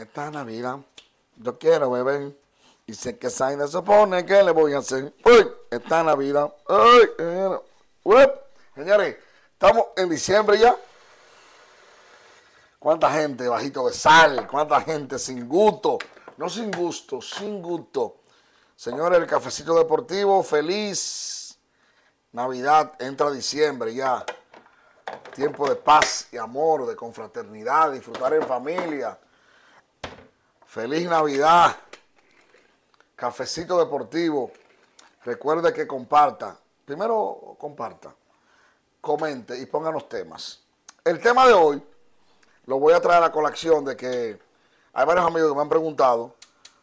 Esta Navidad yo quiero bebé, Y sé que Zaina se pone, ¿qué le voy a hacer? ¡Uy! Esta Navidad. ¡Uy! ¡Uy! Señores, estamos en diciembre ya. ¿Cuánta gente bajito de sal? ¿Cuánta gente sin gusto? No sin gusto, sin gusto. Señores, el cafecito deportivo, feliz Navidad, entra diciembre ya. Tiempo de paz y amor, de confraternidad, disfrutar en familia. Feliz Navidad. Cafecito deportivo. Recuerde que comparta. Primero comparta. Comente y los temas. El tema de hoy lo voy a traer a la colección de que hay varios amigos que me han preguntado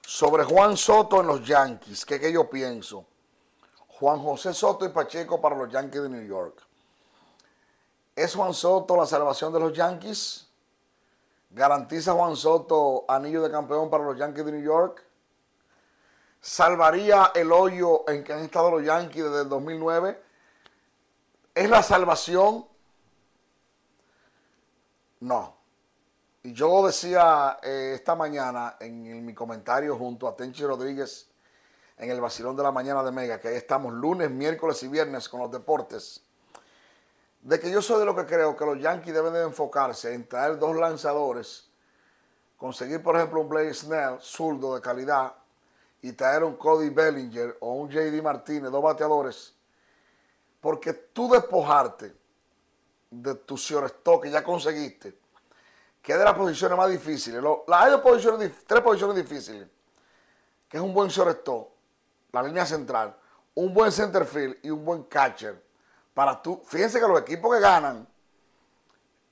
sobre Juan Soto en los Yankees. ¿Qué es que yo pienso? Juan José Soto y Pacheco para los Yankees de New York. ¿Es Juan Soto la salvación de los Yankees? ¿Garantiza Juan Soto anillo de campeón para los Yankees de New York? ¿Salvaría el hoyo en que han estado los Yankees desde el 2009? ¿Es la salvación? No. Y yo decía eh, esta mañana en, mi comentario junto a Tenchi Rodríguez en el vacilón de la Mañana de Mega, que ahí estamos lunes, miércoles y viernes con los deportes de que yo soy de lo que creo que los Yankees deben de enfocarse en traer dos lanzadores, conseguir por ejemplo un Blake Snell, zurdo de calidad, y traer un Cody Bellinger o un JD Martínez, dos bateadores, porque tú despojarte de tu shortstop que ya conseguiste, que es de las posiciones más difíciles, hay posiciones, tres posiciones difíciles, que es un buen shortstop, la línea central, un buen field y un buen catcher para tú, fíjense que los equipos que ganan,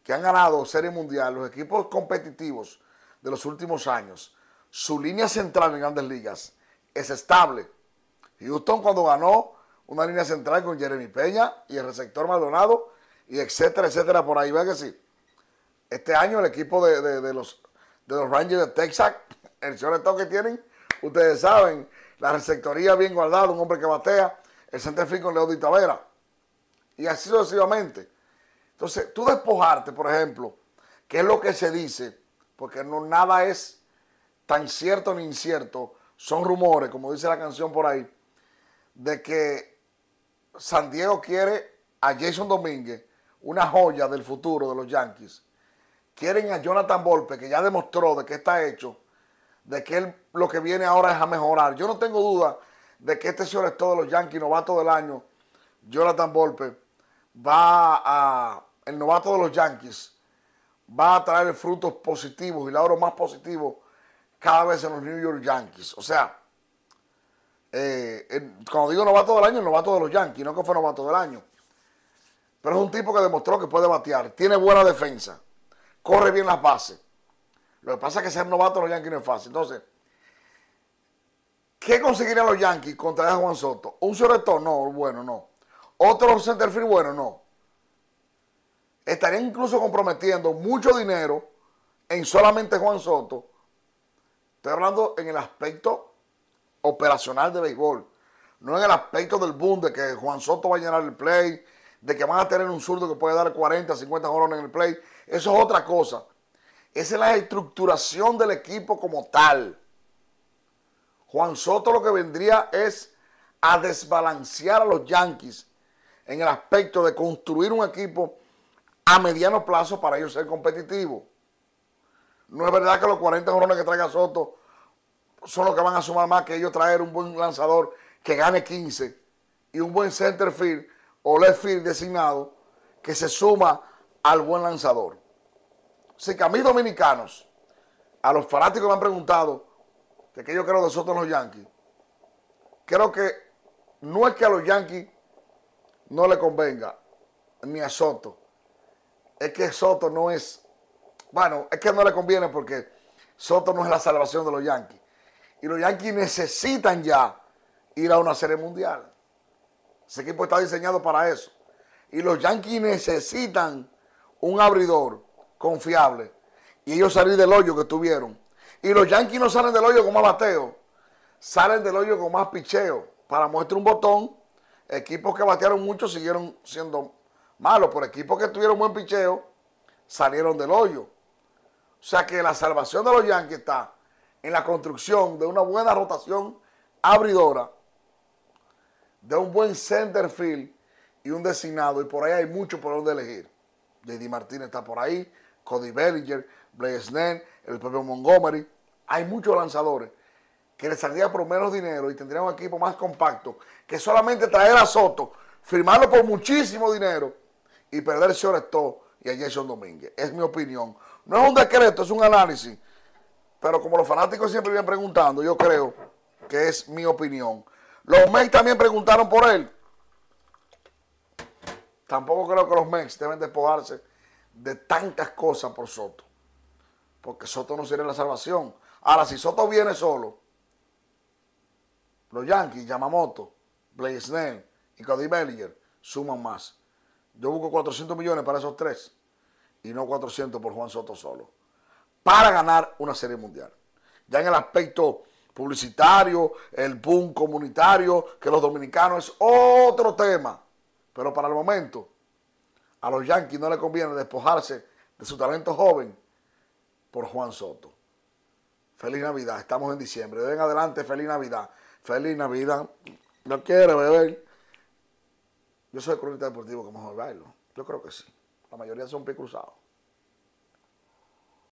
que han ganado Serie Mundial, los equipos competitivos de los últimos años, su línea central en grandes ligas es estable. Houston cuando ganó una línea central con Jeremy Peña y el receptor Maldonado, y etcétera, etcétera, por ahí, vean que sí. Este año el equipo de, los, los Rangers de Texas, el de que tienen, ustedes saben, la receptoría bien guardada, un hombre que batea, el field con Leo Di Tavera. Y así sucesivamente. Entonces, tú despojarte, por ejemplo, que es lo que se dice, porque no nada es tan cierto ni incierto, son rumores, como dice la canción por ahí, de que San Diego quiere a Jason Domínguez, una joya del futuro de los Yankees. Quieren a Jonathan Volpe, que ya demostró de que está hecho, de que él lo que viene ahora es a mejorar. Yo no tengo duda de que este señor es todo de los Yankees, novato del año, Jonathan Volpe va a, el novato de los Yankees, va a traer frutos positivos y logros más positivos cada vez en los New York Yankees. O sea, eh, cuando digo novato del año, el novato de los Yankees, no que fue novato del año. Pero es un tipo que demostró que puede batear, tiene buena defensa, corre bien las bases. Lo que pasa es que ser novato de los Yankees no es fácil. Entonces, ¿qué conseguirían los Yankees contra Juan Soto? ¿Un sobretón? No, bueno, no. Otro free bueno, no. Estarían incluso comprometiendo mucho dinero en solamente Juan Soto. Estoy hablando en el aspecto operacional de béisbol. No en el aspecto del boom de que Juan Soto va a llenar el play, de que van a tener un zurdo que puede dar 40, 50 euros en el play. Eso es otra cosa. Esa es la estructuración del equipo como tal. Juan Soto lo que vendría es a desbalancear a los Yankees en el aspecto de construir un equipo a mediano plazo para ellos ser competitivos. No es verdad que los 40 jorrones que traiga Soto son los que van a sumar más que ellos traer un buen lanzador que gane 15 y un buen center field o left field designado que se suma al buen lanzador. Así que a mis dominicanos, a los fanáticos me han preguntado de qué yo creo de Soto en los Yankees. Creo que no es que a los Yankees no le convenga ni a Soto. Es que Soto no es, bueno, es que no le conviene porque Soto no es la salvación de los Yankees. Y los Yankees necesitan ya ir a una serie mundial. Ese equipo está diseñado para eso. Y los Yankees necesitan un abridor confiable. Y ellos salen del hoyo que tuvieron. Y los Yankees no salen del hoyo con más bateo. Salen del hoyo con más picheo. Para mostrar un botón, equipos que batearon mucho siguieron siendo malos, pero equipos que tuvieron buen picheo salieron del hoyo. O sea que la salvación de los Yankees está en la construcción de una buena rotación abridora, de un buen center field y un designado. Y por ahí hay mucho por donde elegir. JD Martínez está por ahí, Cody Bellinger, Blaise Snell, el propio Montgomery. Hay muchos lanzadores que le saldría por menos dinero y tendría un equipo más compacto que solamente traer a Soto, firmarlo por muchísimo dinero y perder Shoresto y a Jason Domínguez. Es mi opinión. No es un decreto, es un análisis. Pero como los fanáticos siempre vienen preguntando, yo creo que es mi opinión. Los Mex también preguntaron por él. Tampoco creo que los Mex deben despojarse de tantas cosas por Soto. Porque Soto no sería la salvación. Ahora, si Soto viene solo, los Yankees, Yamamoto, Blake Snell y Cody Bellinger suman más. Yo busco 400 millones para esos tres y no 400 por Juan Soto solo. Para ganar una serie mundial. Ya en el aspecto publicitario, el boom comunitario, que los dominicanos es otro tema. Pero para el momento, a los Yankees no les conviene despojarse de su talento joven por Juan Soto. Feliz Navidad, estamos en diciembre. De adelante, feliz Navidad. Feliz Navidad. No quiero beber. Yo soy cronista deportivo como Jorge Bailo. Yo creo que sí. La mayoría son pie cruzados.